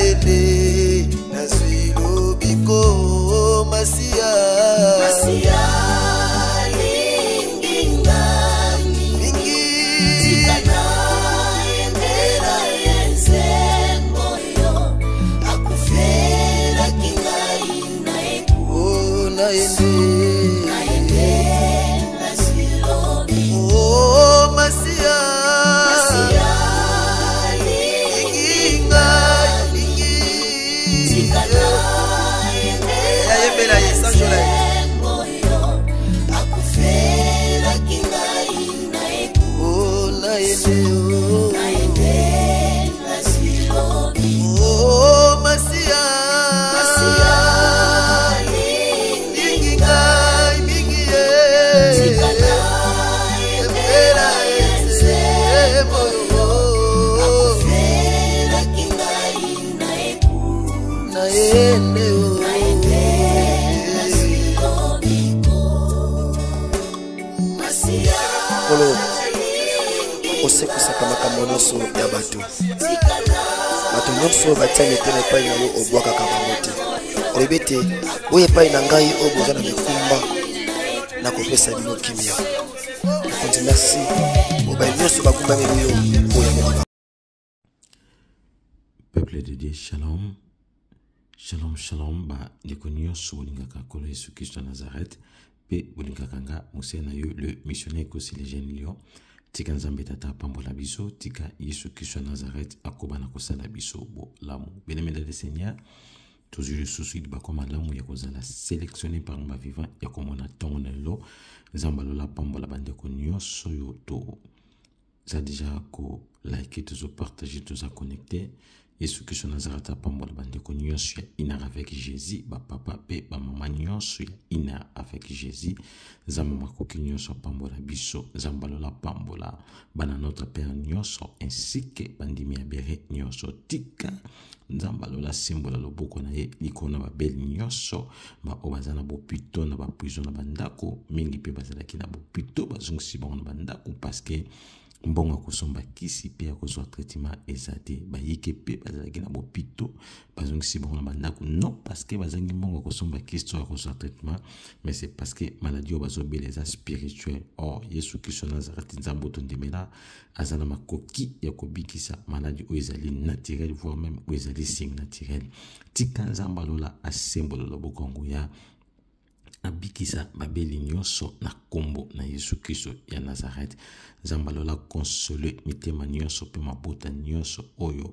ete nazwi lobiko masi naende nkolo oh. osekwisaka makambo nyonso ya bato bato nyonso oyo batiani etene epai na yo obwakaka bango te olobi ete oyo epai na ngai oyo boza na mikumba nakopesa bino kimia mokonzi merci mobali nyonso bakumbami boyo oya moka peuple de dieu shalom shalom shalom bandeko nyonso bolinga ka nkolo yesu kristo ya nazarete mpe bolingaka nga mosele na yo le missionnaire ekosili jeune lion tika nzambe tata apambola biso tika yesu kristo ya nazarete akoba na kosala biso bolamu benemeda de seigneur tozwi lisusu libako malamu ya kozala selectionne parmi bavivant ya komona ntongo na lelo nzambe alola apambola bandeko nyonso oyo toza deja kolike tozopartage toza connecte yesu kristo nazalaka pambola bandeko nyonso ya inar avec jésus bapapa mpe bamama nyonso ya inar avec jésus nzambe makoki nyonso apambola biso nzambe alola apambola bana notre père nyonso ensike bandimi ya bere nyonso tika nzambe alola asembola loboko na ye likolo na babeli nyonso baoyo baza na bopito na baprizo na bandako mingi mpe bazalaki na bopito bazongisi bango na bandako parceke mbongo ya kosomba kisi mpe ya kozwa traitement eza te bayike mpe bazalaki na bopito bazongisi bango na bandako non parceke bazangi mbongo ya kosomba kisi to ya kozwa traitement mais c'est parceke maladi oyo bazobela eza spirituel or yesu kristo nazareti nzambe otondemela aza na makoki ya kobikisa maladi oyo ezali naturel voire même oyo ezali signe naturel tika nzambe alola asembolola bokongo ya abikisa babeli nyonso na nkombo na yesu kristo ya nazareti nzambe alola konsole mitema nyonso mpe mabota nyonso oyo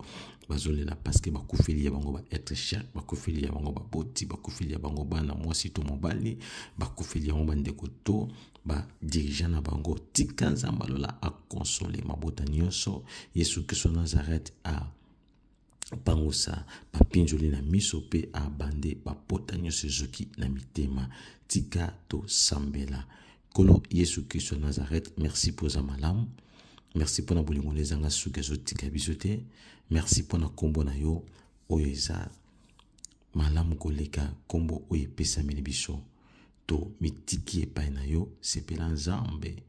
bazolela parceke bakufeli ya bango baetre cher bakufeli ya bango baboti bakufeli ya bango bana mwasi to mobali bakufeli yango bandeko to badirigant na bango tika nzambe alola akonsole mabota nyonso yesu kristo nazareti a pangusa bapinzoli na miso mpe abande bapota nyonso ezoki na mitema tika tosambela nkolo yesu kristo ya nazarete merci mpoza malamu merci mpona bolingo na ezanga suki ezotika biso te merci mpona nkombo na yo oyo eza malamu koleka nkombo oyo epesameli biso to mitiki epai na yo sepela nzambe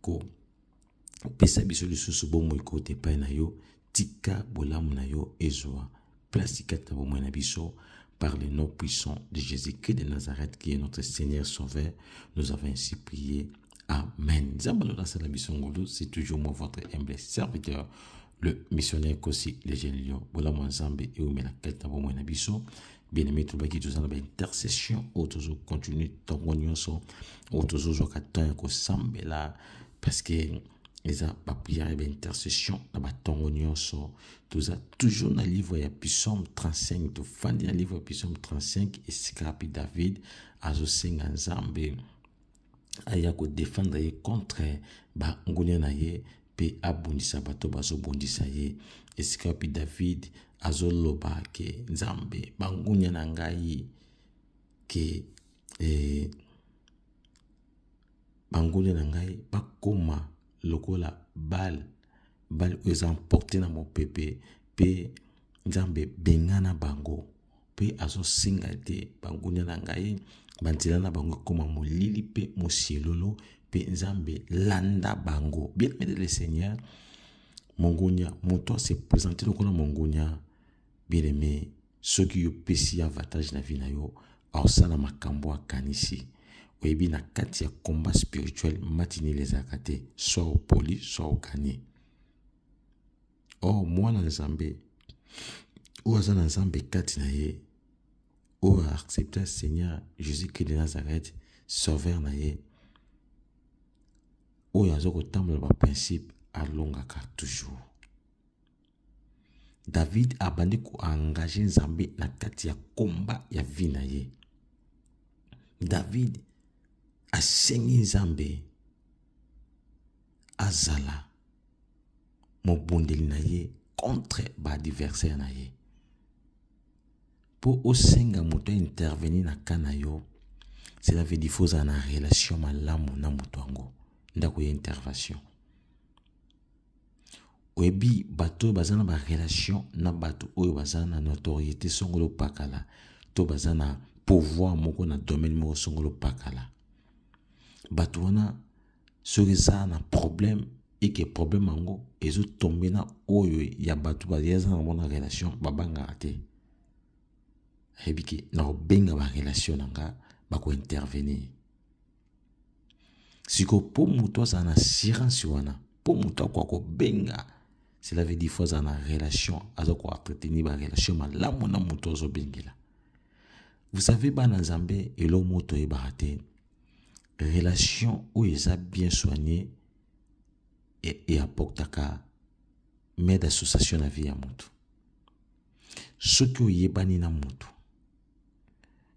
kopesa biso lisusu bomoi kote epai na yo tika bolamu na yo ezwa place à na bomoi na biso par le nom puissant de Jésus-Christ de Nazareth qui est notre Seigneur Sauveur, nous avons ainsi prié. Amen. C'est toujours moi, votre humble serviteur, le missionnaire Kosi Legelio. Voilà mon Zambé et Oumela Ketabo Mwenabiso. Bien-aimé, tout le monde qui est intercession, autres continuent, tongo nyonso, autres zozo katoya ko sambela, parce que eza bapriere ya baintercession na bantongo nyonso toza toujours na livre ya psaume 35 tofandi na livre ya psaume 35 esika wapi david azosenga nzambe aya kodefendre ye contre bangunia na ye mpe abundisa bato bazobundisa ye esika wapi david azoloba ke nzambe bangunia na ngai ke eh, bangunia na ngai bakoma lokola bale bale oyo eza mporte na mopepe mpe nzambe benga na bango mpe azosenga te bangunia na ngai banzela na bango ekóma molili mpe mosielolo mpe nzambe landa bango bien aimé de le seigneur mongunia moto asepresente lokola mongunia bien aimé soki yo pesi avantage na vi na yo aosala makambo akanisi oyebi na kati combat spirituel matiné ezalaka te soit opoli soit oganye or mwana nzambe oyo aza na nzambe kati na ye oyo seigneur jésus christ de nazareth sauveur na ye oyo aza kotambola baprincipe alongaka toujours david abandi koengage nzambe na kati ya komba ya vie na ye david asengi nzambe azala mobundeli na ye contre baadversaire na ye mpo osenga moto aintervenir na ka na yo cela veut dire fozala na relation malamu na moto yango ndako ya intervention oyebi bato oyo baza na barelation na bato oyo baza na notoriété songolo pakala to baza na pouvoir moko na domaine moko songolo pakala bato wana soki eza na problème eke problème yango ezotombe na oyo ya bato baza na bango na relation babangaka te ayebi ke na kobenga barelation na nga bakointervenir sikoyo mpo moto azala na assurance wana mpo moto akoka kobenga cela veut dire fo azala na relation aza koka entretenir barelation malamu na moto azobengela vous savez bana nzambe eloko moto oyebaka te relation oyo eza bien soigne eapokotaka maire d'association na vie ya motu soki oyebani na motu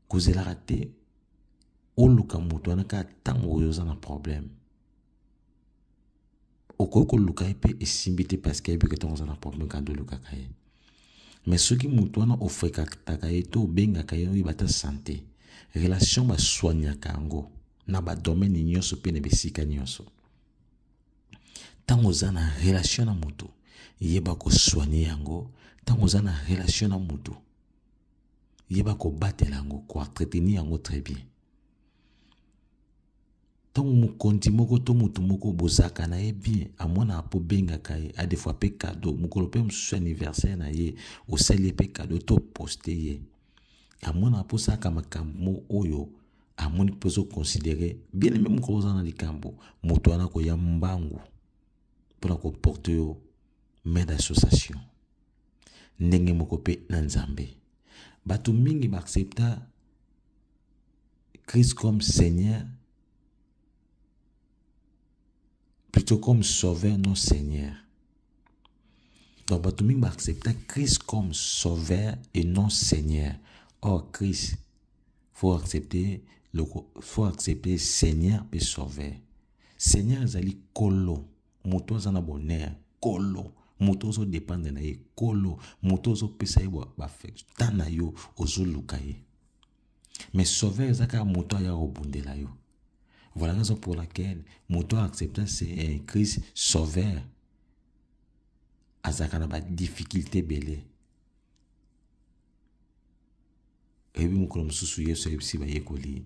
kozelaka te oluka motu wana kaka ntango oyo oza na problème okoki koluka ye mpe esimbi te parceke ayebiki ntango oza na problème kanda olukaka ye mais soki motu wana ofrekataka ye to obengaka ye oyeba ta santé relation basoignaka yango na badomene nyonso mpe na bisika nyonso ntango oza na relation na motu yeba koswane yango ntango oza na relation na motu yeba kobatela yango koentretenir yango très bien ntango mokonzi moko to motu moko bozaka na ye bien amwana apo obengaka ye adefoi mpe kado mokolo mpe mosusu aniversaire na ye osali ye mpe kado to poste ye amwana aposaka makambo oyo amonipoza considérer... bien-aime moko oza na likambo moto wana koya mbangu Pour koporte yo mai d'association ndenge moko mpe na nzambe bato mingi christ comme seigneur plutôt comme sauveur non seigneur donc bato mingi christ comme sauveur et non seigneur or christ faut accepter loko fo accepte seigneur mpe sauveur seigneur azali kolo moto aza na bonheur kolo moto ozodependre na ye kolo moto ozopesa ye bafta na yo ozoluka ye mais sauveur eza kaka moto aya kobundela yo voilà raison pour laquelle moto aaccepte eh, christ sauveur azalaka na badifficulté ebele oyebi mokolo mosusu yesu ayebisi bayekoli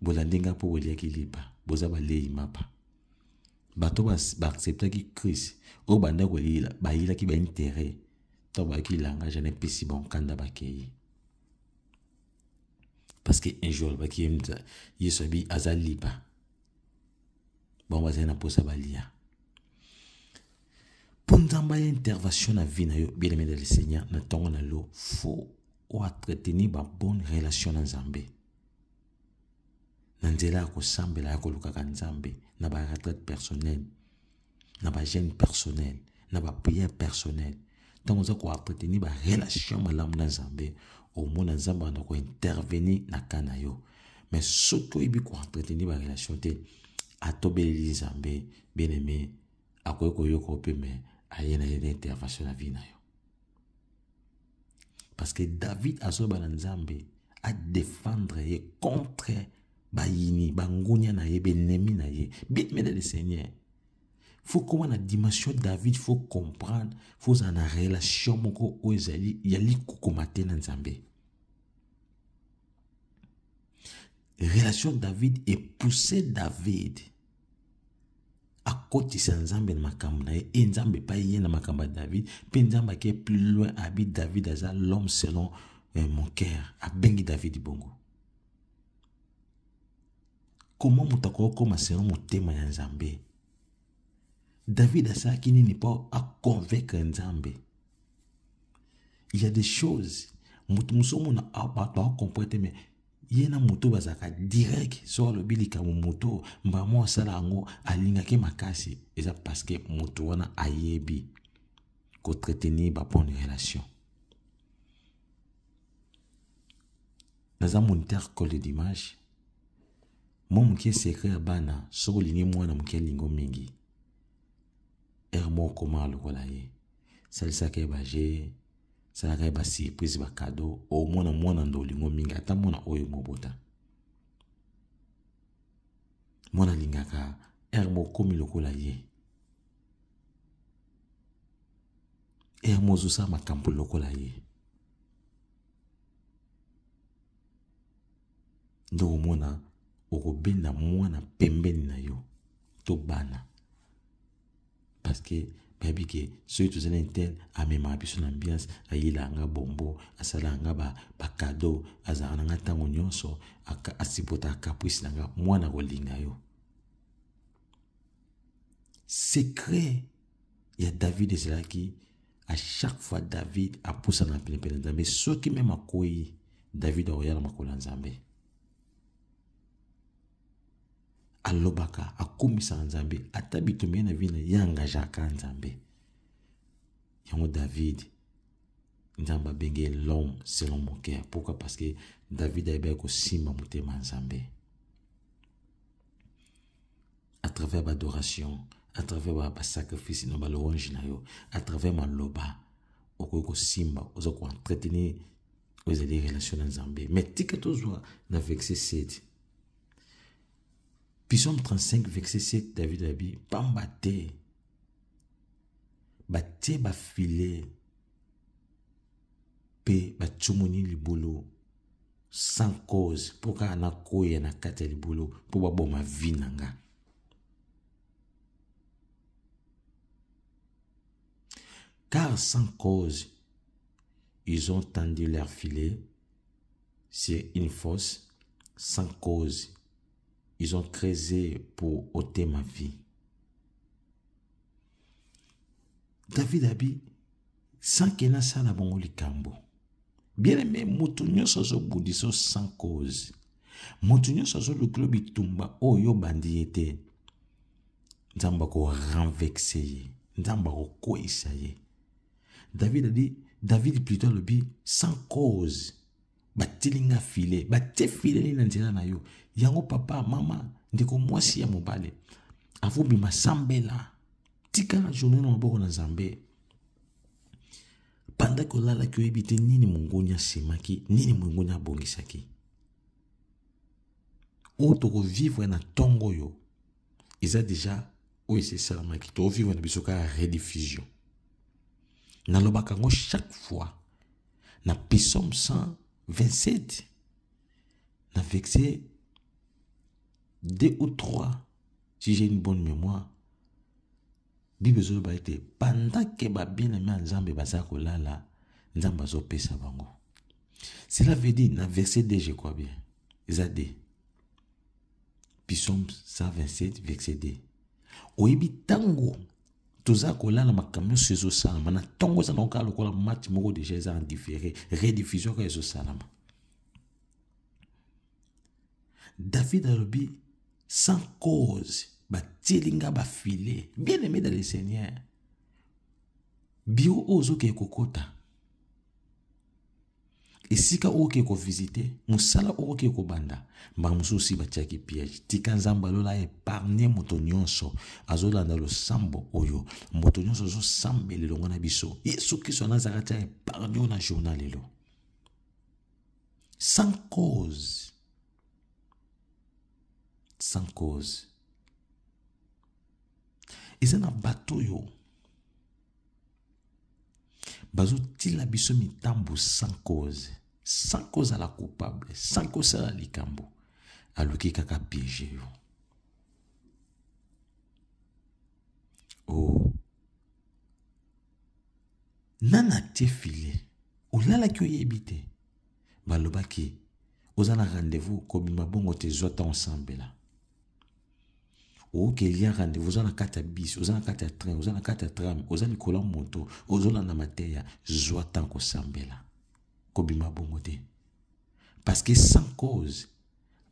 bolandenge mpo boliaki lipa boza balei mapa bato baacceptaki christ oyo bandako bayelaki baintere ntango bayaki ilanga kanda epesi bankanda bakei parceke un jour alobaki ye yesu abi aza lipa bango bazali na mposa balia mpo nzambe aya intervention na vie na yo bien aimé dans seigneur na ntongo na lo fo oentretenir babone relation na nzambe na nzela ya kosambela ya kolukaka nzambe na baretraite personnele na bagene personnele na bapriere personnele ntango oza koentreteni barelation malamu na nzambe omona nzambe ana kointervenir na ka na yo me soki oyebi koentreteni barelation te atobeleli nzambe bien aime akoki koyoka mpe me aye na ye na intervention na vie na yo parce que david azoyeba na nzambe adefendre ye contre bayini bangunia na ye benemi na ye bien le Seigneur faut comment la dimension David faut comprendre faut en relation moko yali koko nzambe relation David epoussé David de nzambe na makambo na ye nzambe pa na makambo david mpe nzambe plus loin habite david aza l'homme selon euh, mon cœur abengi david bongo koma moto akookoma selon motema ya nzambe david n'est nini convaincu aconvaincre nzambe il y a des choses moto mosusu omona bato akocompre te mais ye na moto oyo bazalaka direct so alobi likambo moto oyo mbala moko asala yango alingaki makasi eza parceke moto wana ayebi kotretenir bapone relation naza moniteur cole dimage mwa moke sekre ya bana soki olingi mwana moke alingo mingi ere moko ma alokola ye salisaka ye baje salaka ye basurprise bakado omona oh, mwana ndo olingo mingi ata mwana oyo mobota mwana alingaka ere mokomi lokola ye ere mozosala makambo lokola ye nde komona okobenda mwana pembeni na yo to bana parceke bayebi ke soki toza nini tele amemaka biso na ambiance ayelaka nga bombo asalaka nga bacado ba azalaka na nga ntango nyonso asipotaka caprice na nga mwana kolinga yo secret ya david ezalaki à chaque fois david apusana na penepene nzambe soki meme akoyi david akoyala makolo ya nzambe alobaka akomisaka nzambe ata bitumba ye na vie na ye angageaka nzambe yango david nzambe abenge l'homme selon mon cœur pourquoi parce que david ayebaki kosimba motema nzambe à travers badoration à travers basacrifice na balowonge na yo à travers maloba okoki kosimba oza koentretenir oyo ezali relation na nzambe mai tika tozwa na verse 7 Puis 35, verset 7, David a dit, Pambate, bate filet, pe sans cause, pourquoi on a na cassé le boulot, pour avoir ma vie Car sans cause, ils ont tendu leur filet, c'est une fosse sans cause ils ont creusé pour ôter ma vie. David a dit, sans qu'il n'a ça likambo. Bien aimé, Moutounio sazo boudiso sans cause. Moutounio sazo le club itumba oyo bandi était. Nzamba ko renvexeye. Nzamba ko David a dit, David plutôt le dit, sans cause. batili nga file batie fileli na nzela na yo yango papa mama ndeko mwasi ya mobale avobima sambela tikala journe na maboko na nzambe pandaki olalaki oyebi te nini mongoni asemaki nini mongoni abongisaki oyo tokovivre na ntongo oyo eza deja oyo esesalamaki tokovivre na biso kaka rediffusion nalobaka yango chaque fois na psaume 100 27 n'a verset 2 ou 3 si j'ai une bonne mémoire. Bible zo que pendant que bien kolala nzambe sa bango cela veut dire le verset 2 je crois bien eza 127 verset 2 oebi Tango toza kolala makambo nyonso ezosalama na ntongo eza nango kaka lokola mati moko deja eza en différé rediffusion kaka ezosalama david alobi sans cause batieli nga bafile bien aimé dans le seigneur biro oyo ozokee kokota esika oyo okoki kovisite mosala oyo okoki kobanda mbala mosusu batiaki piège tika nzambe alola epargne moto nyonso azolanda losambo oyo moto nyonso azosambela elongo na biso yesu kristo anazalaka tia epargne oyo na journal lelo sans cause sans cause eza na bato oyo bazotinda biso mitambo sans cause sans kozala coupable sans kosala likambo aluki kaka piége yo o oh. nani atie file olalaki oyebi te balobaki oza na rendez-vous kobima bongo te zwa ta onsambela ok il y a rendez-vous dans la carte bus aux dans la carte train aux dans la carte tram aux dans les moto aux dans la matière joie tant qu'on s'embêle kobima bongote parce que sans cause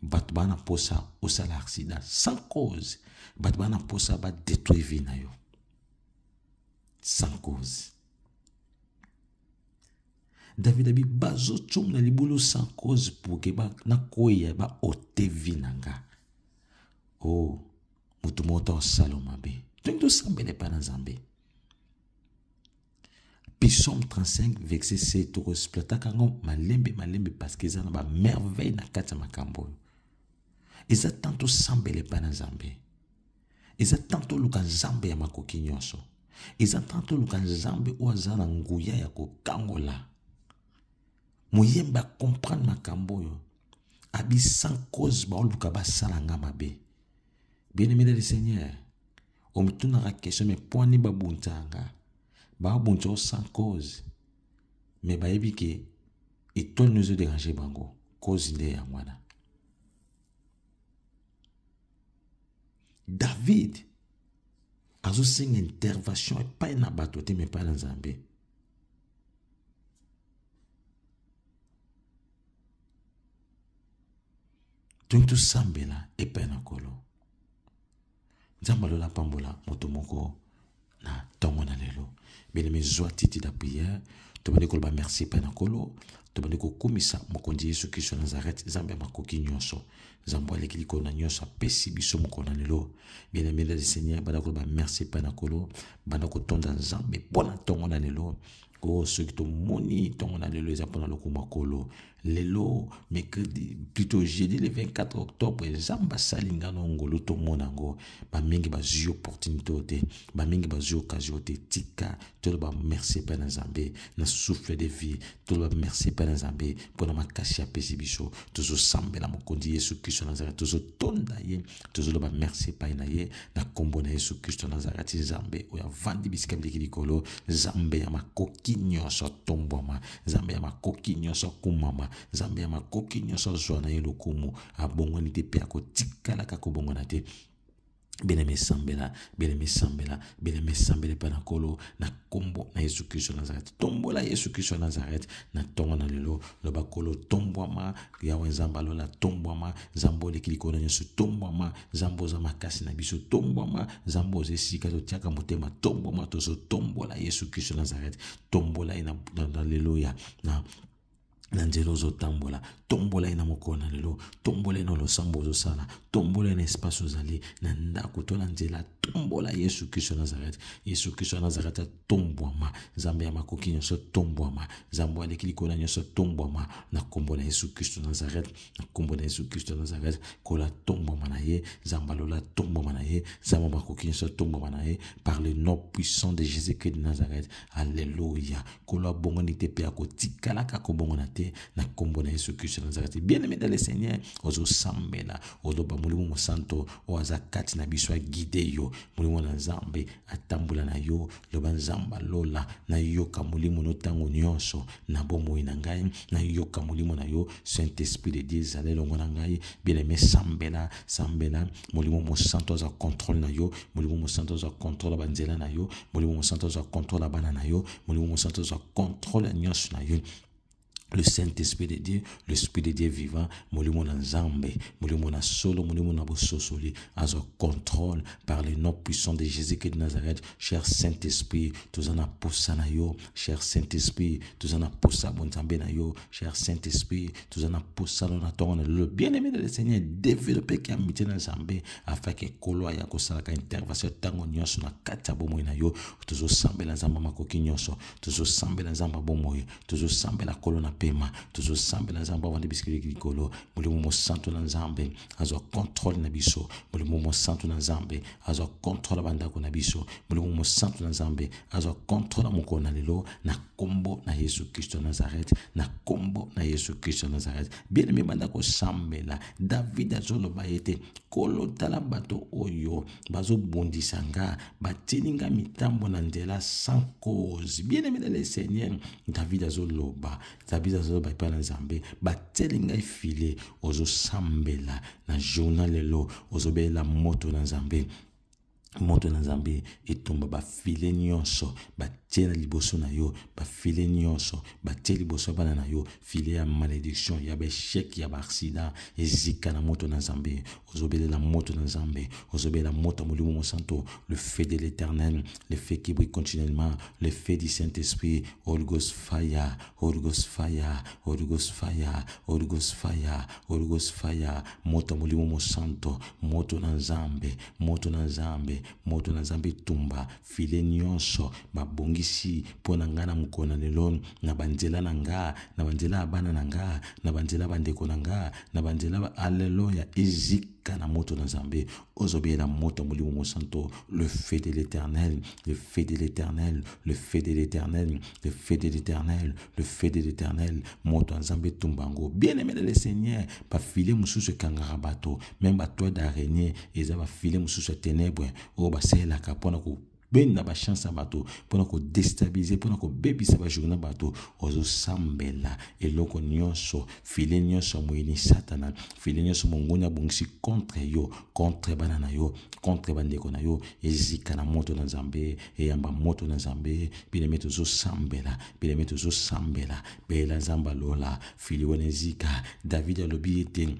batbana posa au salaire accident sans cause batbana posa bat détruit vinayo sans cause David a dit, bazo tchoum na liboulo sans cause pour que ba na koye ba ote vinanga. Oh, moto moko osala mabe toyoki tosambela epai na nzambe psaume 35 verset 7 tokoexploitaka yango malembe malembe parceke eza na bamerveille na kati ya makambo oyo eza ntango tosambela epai na nzambe eza ntango toluka nzambe ya makoki nyonso eza ntango toluka nzambe oyo aza na nguya ya kokangola moyemba comprendre makambo oyo abi sans cause baoluka basala nga mabe bien-aimé dans le Seigneur, on me tourne la question, mais pourquoi ni babuntanga? Babunto sans cause. Mais baebi ke, étoile nous a dérangé bango. Cause de yangwana. David, azosenga intervention epai na bato te me epai na nzambe tongi tosambela epai na nkolo nzambe alolapambola moto moko na ntongo na lelo bieneme zwa titi na priere tobandi koloba merci epai na nkolo tobandi kokumisa mokonzi yesu kristo ya nazareti nzambe ya makoki nyonso nzambe aleki likolo na nyonso apesi biso mokolo na lelo bieneme de seigneur banda koloba merci epai na nkolo banda kotonda nzambe mpo na ntongo na lelo o oh, soki tomoni ntongo na lelo eza mpona lokumu ya nkolo lelo mercredi plutôt jeudi le 24 octobre nzambe asali ngano ngolu tomona yango bamingi bazwi opportunité oyo te bamingi bazwi occasion oyo te tika toloba merci epai na nzambe na souffle de vie toloba merci epai na nzambe mpona makasi apesi biso tozosambela mokonzi yesu kristo ya nazaret tozotonda ye tozoloba merci epai na ye na nkombo na yesu kristo ya nazareti nzambe oyo avandi bisika biliki likolo nzambe ya makoki nyonso atombwama nzambe ya makoki nyonso akumama awa nzambe ya makoki nyonso azwa na ye lokumu abongwani te mpe akotikalaka kobongwana te bien-aimé sambela bien-aimé sambela bien-aimé sambela epai na nkolo na nkombo na yesu kristo ya nazareti tombola yesu kristo ya nazareti na ntongo na lelo loba kolo tombwama yawe nzambe alola tombwama nzambe oleki likolo nyonso tombwama nzambe oza makasi na biso tombwama nzambe oza esika totiaka motema tombwama tozotombola yesu kristo ya nazareti tombola ye na lelo ya na na nzela ozotambola tombola ye na mokolo na lelo tombola ye na losambo ozosala tombola ye na espace ozali na ndako to na nzela tombola yesu kristo ya nazareti yesu kristo ya nazareti atombwama nzambe ya makoki nyonso tombwama nzambe aleki likolo ya nyonso tombwama na nkombo na yesu kristo nazareti na nkombo na yesu kristo ya nazareti kola tombwama na ye nzambe alola tombwama na ye nzambe ya makoki nyonso tombwama na ye par le nom puissant de jésus-christ de nazareth alleluya kolo abongoni te mpe akotikalaka kobongona te na nkombo na yesu kristo yesu nazareti bien aimé dans le seigneur ozosambela oloba molimo mosantu oyo aza kati na biso aguide yo molimo na nzambe atambola na yo loba nzambe alola nayoka molimo no ntango nyonso na bomoi na ngai nayoka molimo na yo saint esprit de dieu ezala elongo na ngai bien aimé sambela sambela molimo mosantu azwa contrôle na yo molimo mosantu azwa contrôle ya banzela na yo molimo mosantu azwa contrôle ya bana na yo molimo mosantu azwa contrôle ya nyonso na yo le Saint-Esprit de Dieu, l'Esprit de Dieu vivant, molimo na nzambe, molimo na solo, molimo na bososoli, azo contrôle par le nom puissant de Jésus-Christ de Nazareth, cher Saint-Esprit, tous en na yo, cher Saint-Esprit, tous en bon nzambe na yo, cher Saint-Esprit, tous en tonne, le bien-aimé de le Seigneur, développer qui amitié na nzambe, afin que kolo ya salaka intervention tango nyonso na Katabo ya na yo, la sambela nzambe makoki nyonso, tozo la nzambe bomoi, tozo la mapema tozosambela nzambe awa nde bisika likolo molimo mosantu na nzambe azwa controle na biso molimo mosantu na nzambe azwa controle ya bandako na biso molimo mosantu na nzambe azwa controle ya mokolo na lelo na nkombo na yesu kristo ya nazarete na nkombo na yesu kristo ya nazarete bien eme bandako osambela davide azoloba ye te kolo tala bato oyo bazobundisa nga batindi nga mitambo na nzela sans cause bien eme na le seigneur david azoloba david biso azoyeba epai na nzambe bateli ngai file ozosambela na journal lelo ozobelela moto na nzambe moto na nzambe etumba bafile nyonso tiela liboso na yo bafile nyonso batie liboso ya bana na yo file ya malédiction ya baesheke ya baaksida ezika na moto na nzambe la moto na nzambe la moto ya molimo mosanto le fait de l'éternel le feu qui brille continuellement le feu du saint-esprit orgos faya orgos faya orgos faya orgos faya orgos faya moto ya molimo mosanto moto na moto na nzambe moto na nzambe tumba file nyonso babongi ndingisi mpo na ngai na mokolo na lelo na banzela na na banzela ya bana na na banzela ya bandeko na na ezika na moto na nzambe ozobiyela moto ya molimo le fait de l'éternel le fait de l'éternel le fait de l'éternel le fait de l'éternel le fait de l'éternel moto ya nzambe etumba bien aimé de le seigneur bafile mosusu ekangaka bato meme toi d'araignée eza bafile mosusu ce ténèbre oyo basalelaka la na be na bashanse ya bato mpona kodestabilize mpona kobebisa bajourne ya bato ozosambela eloko nyonso file nyonso ya moyini satana file nyonso mongoni abongisi contre yo contre bana na yo contre bandeko na yo ezika na moto na nzambe eyamba moto na nzambe bileme tozosambela bileme tozosambela bela nzambe alola fili wana ezika david alobi ete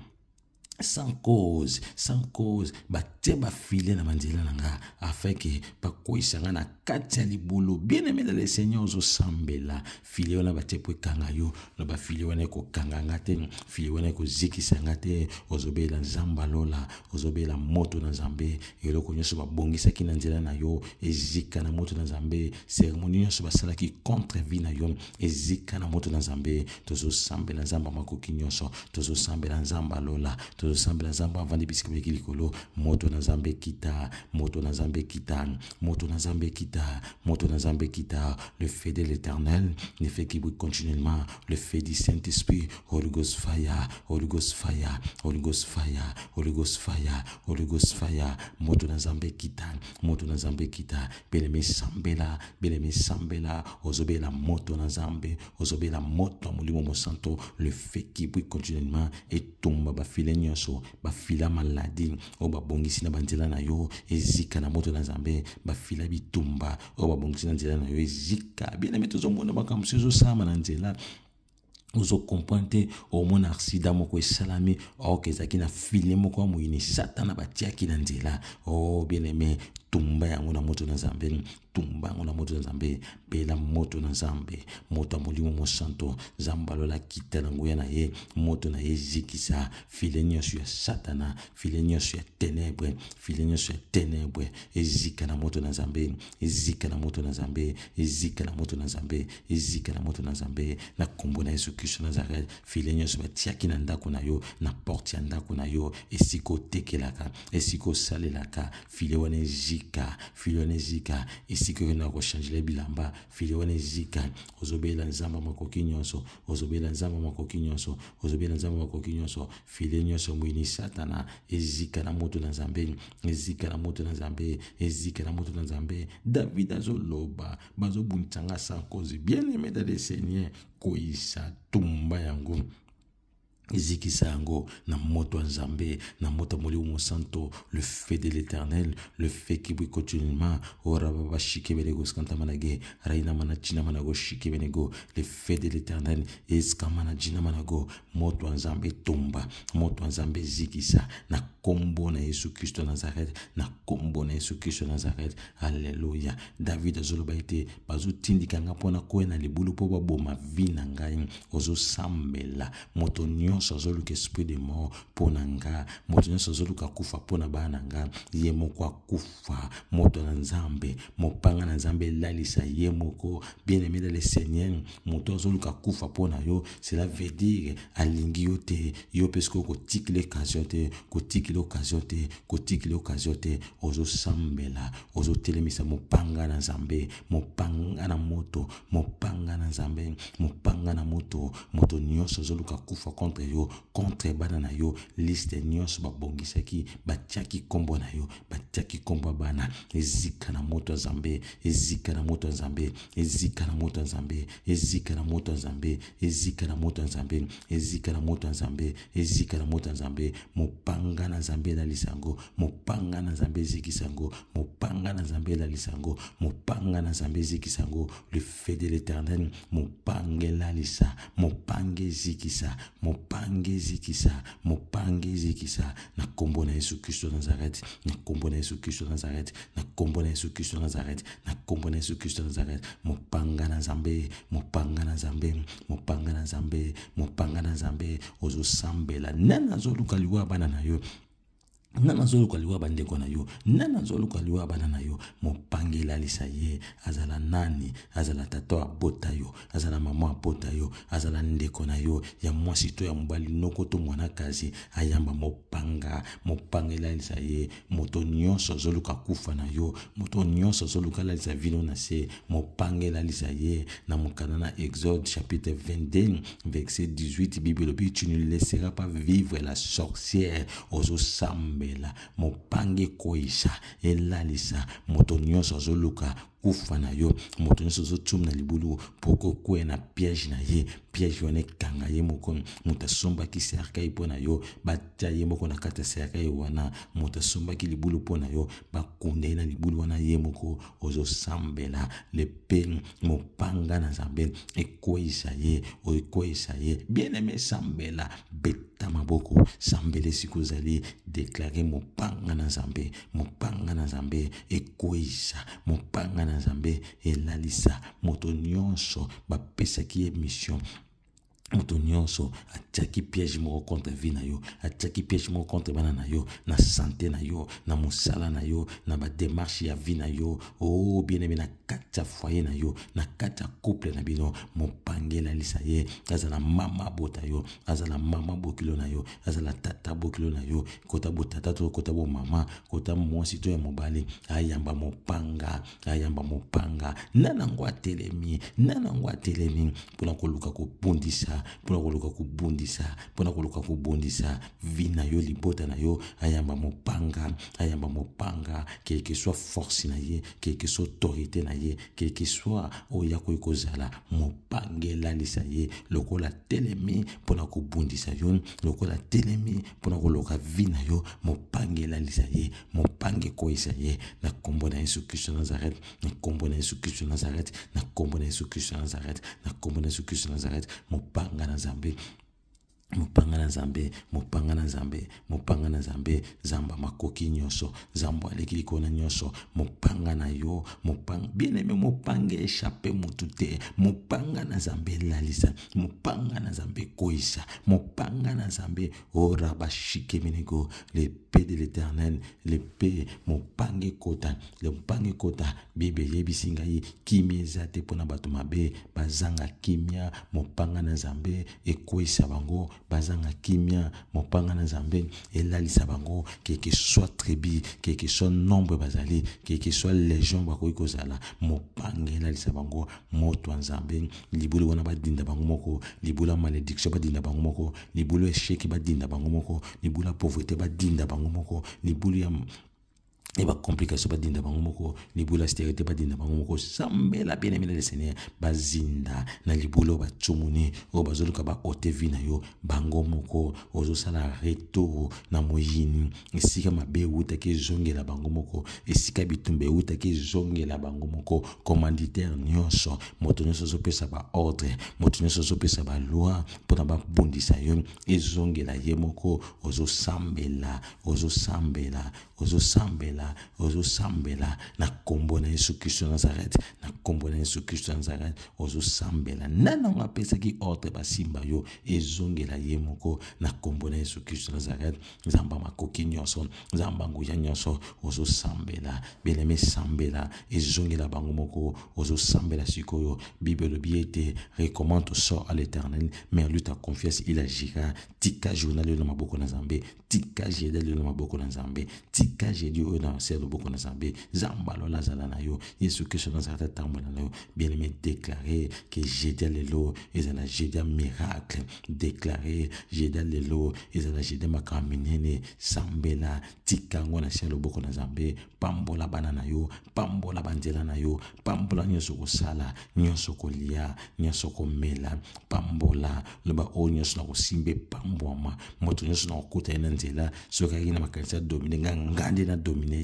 sans cause sans cause batie bafile na banzela na nga afin ke bakweyisa nga na kati ya libulu bien aime dans le seigneur ozosambela file wana batie mpo ekanga yo loba file wana ekokanga nga te file wana ekozikisa nga te ozobelela nzambe alola ozobelela moto na nzambe eloko nyonso babongisaki na nzela na yo ezika na moto na nzambe seremoni nyonso basalaki contre vie na yo ezika na moto na nzambe tozosambela nzambe makoki nyonso tozosambela nzambe alola tozo tozosambela na nzambe avandi bisika meki likolo moto na nzambe kita, moto na nzambe kita, moto na nzambe kita. moto na nzambe le fait de l'éternel le fait qui brille continuellement le fait du saint-esprit oligos faya oligos faya oligos faya oligos faya oligos faya moto na nzambe kita, moto na nzambe kita. bien-aimé sambela bien sambela ozobela moto na nzambe ozobela moto mulimo molimo mosanto le fait qui brille continuellement et tombe ba filenyo so bafila maladi oyo babongisi na banzela na yo ezika na moto na nzambe bafila bitumba oyo babongisi na nzela na yo ezika bienami tozomona makambo so ezosama na nzela ozokomprendre te omona aksida moko esalami ok ezalaki na file moko ya moyini satana batiaki na nzela o oh, bien aime tumba yango na moto na nzambe tumba yango na moto na nzambe bela moto na nzambe moto ya molimo mosantu nzambe alola kita na nguya na ye moto na ye ezikisa file nyonso ya satana file nyonso ya tenebre file nyonso ya tenebre ezika na moto na nzambe ezika na moto na nzambe ezika na moto na nzambe ezika na moto na nzambe na nkombo na yesu kristo nazaret file nyonso batiaki na ndako na yo na porte ya ndako na yo esika otekelaka esika osalelaka file wana ezika ezika fili wana ezika esika oyo na koshanjela bilamba fili wana ezika ozobela nzambe makoki nyonso ozobela nzambe makoki nyonso ozobela nzambe makoki nyonso file nyonso mwini satana ezika na moto na nzambe ezika na moto na nzambe ezika na moto na nzambe david azoloba bazobundisanga sankozi bien aime dale seigneur koyisa tumba yango ezikisa yango na moto ya nzambe na moto ya molimo santo le feu de l'éternel le feu qui brille continuellement oraba bashikebenego skantamalanage rainama na jinama na go shikebenego le feu de l'éternel eskama na jinama na go moto ya nzambe etomba moto ya nzambe ezikisa na kombo na yesu kristo nazaret na kombo na yesu kristo nazaret alleluya david azoloba ete bazotindika nga mpona koya na libulu mpo baboma vi na ngai ozosambela moto nyonso nyonso azoluka esprit de mort mpo na nga moto nyonso azoluka kufa mpo na bana na nga ye moko akufa moto na nzambe mopanga na nzambe elalisa ye moko bien aimé dans le seigneur moto azoluka kufa mpo na yo cela veut dire alingi yo te yo mpe soki okotikela occasion te kotikela occasion te kotikela occasion te ozosambela ozotelemisa mopanga na nzambe mopanga na moto mopanga na nzambe mopanga na moto moto nyonso azoluka kufa contre yo contre bana na yo liste nyonso babongisaki batiaki nkombo na yo batiaki nkombo ya bana ezika na moto ya nzambe ezika na moto ya nzambe ezika na moto ya nzambe ezika na moto ya nzambe ezika na moto ya nzambe ezika na moto ya nzambe ezika na moto ya nzambe mopanga na nzambe elalisa yango mopanga na nzambe ezikisa yango mopanga na nzambe elalisa yango mopanga na nzambe ezikisa yango le fait de l'éternel mopanga elalisa mopanga ezikisa mopanga mopanga ezikisa mopanga ezikisa na nkombo na yesu kristo nazareti na nkombo na yesu kristo nazareti na nkombo na yesu kristo nazareti na nkombo na yesu kristo nazareti mopanga na nzambe mopanga na nzambe mopanga na nzambe mopanga na nzambe ozosambela nani azoluka liwa bana na yo nga nazoluka liwa bandeko na yo nga nazoluka liwa bana na yo mopange elalisa ye azala nani azala tata abota yo azala mama abota yo azala ndeko na yo ya mwasi to ya mobali noko to mwanakasi ayamba mopanga mopanga elalisa ye moto nyonso azoluka kufa na yo moto nyonso azoluka lalisa vino na se mopanga elalisa ye na mokanda na exode chapitre 22 verset 18 bible elobi tu ne laisseras pas vivre la sorcière ozosamba kosambela mopange koyisa elalisa moto nyonso azoluka ufa na yo moto nyonso ozotiumi na libulu bokokwea na piège na ye piège wana ekanga ye moko moto asombaki serkai mpo na yo batia ye moko na kati ya serkai wana moto asombaki libulu mpo na yo bakunda ye na libulu wana ye moko ozosambela lepe mopanga na nzambe ekweyisa ye ekweyisa ye bien aime sambela beta maboko sambela esika ozali deklare mopanga na nzambe mopanga na nzambe ekweyisa mopanga na nzambe elalisa moto nyonso bapesaki ye mission moto nyonso atiaki piège moko contre vie na yo atiaki piège moko contre bana na yo na sante na yo na mosala na yo na bademarshe ya vie na yo o oh, bien aime na kati ya foyer na yo na kati ya couple na bino mopangela alisa ye azala mama abota yo azala mama abokilo na yo azala tata abokilo na yo kota botata to kota bomama kota mwasi to ya mobali ayamba mopanga ayamba mopanga nda nango atelemi nda nango atelemi mpona koluka kobundisa mpona koluka kobundisa mpona koluka kobundisa vi na yo libota na yo ayamba mopanga ayamba mopanga kelke soit force na ye kelke soit autorité na ye ye keki soit oya koki kozala mopangelanisa ye lokola telemi mpo na kobundisa yo lokola telemi mpo na koloka vi na yo mopangelanisa ye mopange koyisa ye na nkombo na yesu kristo nazaret na nkombo na yesu kristo nazaret na nkombo na yesu kristo nazaret na nkombo na yesu kristo nazaret mopanga na nzambe mopanga na nzambe mopanga na nzambe mopanga na nzambe nzambe makoki nyonso nzambe aleki likolo nyonso mopanga na yo mopanga bien aime mopanga échappe motu te mopanga na nzambe elalisa mopanga na nzambe ekweyisa mopanga na nzambe ora bashikemenego lepe de l'éternel lepe mopanga ekota mopanga ekota bible eyebisi ngai kimia eza te mpo na bato mabe bazanga kimia mopanga na nzambe ekweyisa bango bazanga kimia mopanga na nzambe elalisa bango keke soit trebi keke soit nombre bazali keke soit legion bakoki kozala mopanga elalisa bango moto ya nzambe libulu wana badinda bango moko libulu ya malédiction badinda bango moko libulu ya esheki badinda bango moko libulu ya pauvreté badinda bango moko libulu ya e bacomplication badinda bango moko libula austérité badinda bango moko sambela bien-aimé le seigneur bazinda na libula oyo oh, batsomoni oyo bazoluka baote vi na yo bango moko ozosala reto na moyini esika mabe ewutaki ezongela bango moko esika bitumba ewutaki ezongela bango moko commanditaire nyonso moto nyonso ozopesa baordre moto nyonso ozopesa baloi mpona babundisa yo ezongela ye moko ozosambela ozosambela ozosambela ozosambela ozosambela na nkombo na yesu kristo nazareti na nkombo na yesu kristo nazareti ozosambela nani yango apesaki ordre basimba yo ezongela ye moko na nkombo na yesu kristo nazareti nzambe ya makoki nyonso nzambe ya nguya nyonso ozosambela beleme sambela ezongela bango moko ozosambela sikoyo bible elobi ete recommande au sort à l'éternel mais en lui ta confiance il agira tika journal oyo na maboko na nzambe tika jedel oyo na maboko na nzambe tika jedi oyo na se ya loboko na nzambe nzambe alola azala na yo yesu kristo nazalaki atambola na yo bien aimé déclare ke jedia lelo eza na jedia miracle déclare jedia lelo eza na jedia makambo minene sambela tika yango na se ya loboko na nzambe pambola bana na yo pambola banzela na yo pambola nyonso kosala nyonso kolia nyonso komela pambola loba oyo nyonso na kosimba epambwama moto nyonso na kokutani na nzela soki ayaki na makanisa domine nga nga nde na domine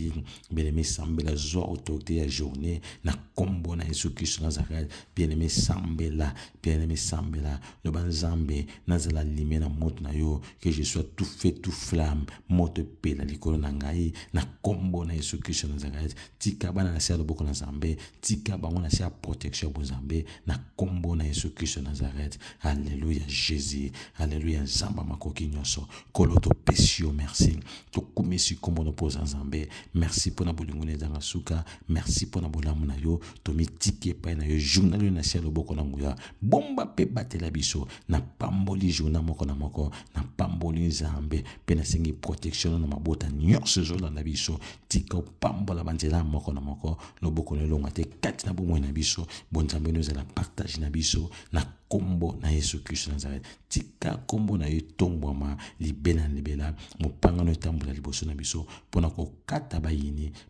bien-aimé sambela zwa autorité ya journée na kombo na yesu kristo nazareth bien-aimé sambela bien-aimé sambela loba nzambe nazala limie na moto na yo que je sois tout feu tout flamme moto epela likolo na ngai na kombo na yesu kristo nazareth tika bana na se ya loboko na nzambe tika bango na se ya protection ya bozambe na kombo na yesu kristo nazareth alleluya jésus alleluya nzambe makoki nyonso kolo topesi yo merci tokumisi nkombo na mpoza nzambe merci mpo na bolingo na ezanga suka merci mpo na bolamu na yo tomitiki epai na yo journal oyo na sia loboko na nguya bomba mpe batela biso napamboli journal moko na moko napamboli nzambe mpe nasengi protection na mabota nyonso ezolanda biso tika opambola banzela moko na moko loboko na elongwa te kati na bomoi na biso bonzambe no ezala partage na biso na kombo na yesu kristo nazareti tika kombo na ye etombwama libe na libela mopangano etambola liboso na biso mpona kokata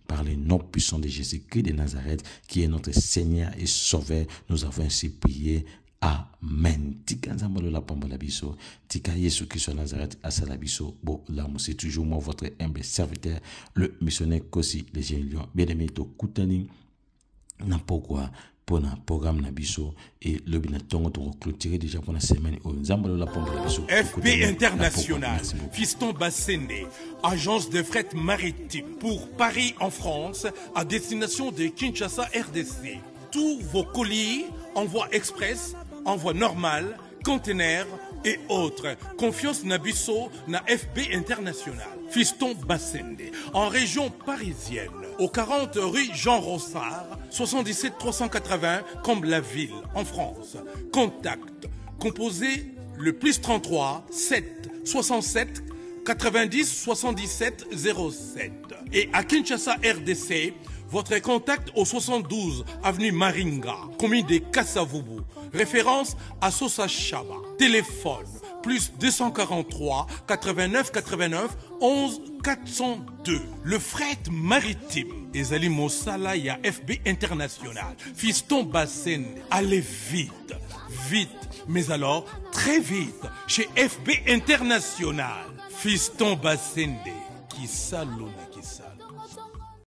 par le nom puissant de Jésus-Christ de Nazareth, qui est notre Seigneur et Sauveur. Nous avons ainsi prié. Amen. Tika nzambolo la pombo la biso. Tika Yesu Christ Nazareth asa la biso. Bo l'amour, c'est toujours moi, votre humble serviteur, le missionnaire Kosi les gens Bien-aimé, tout koutani. na quoi pour le programme na et le na de recruter déjà la semaine oyo oh, nzambe fb international fiston bassende agence de fret maritime pour paris en france à destination de kinshasa rdc tous vos colis envoi express envoi normal conteneurs et autres. Confiance Nabisso na FB International. Fiston Bassende, en région parisienne au 40 rue Jean Rossard, 77 380 Comble-la-Ville, en France. Contact, composé le plus 33 7 67 90 77 07. Et à Kinshasa, RDC, votre contact au 72 avenue Maringa, commune des Kassavubu, référence à Sosa Chaba. Téléphone plus 243 89 89 11 402. Le fret maritime. Ezali Mossala ya FB International. Fiston Bassende, allez vite, vite, mais alors très vite chez FB International. Fiston Bassende, qui salonne.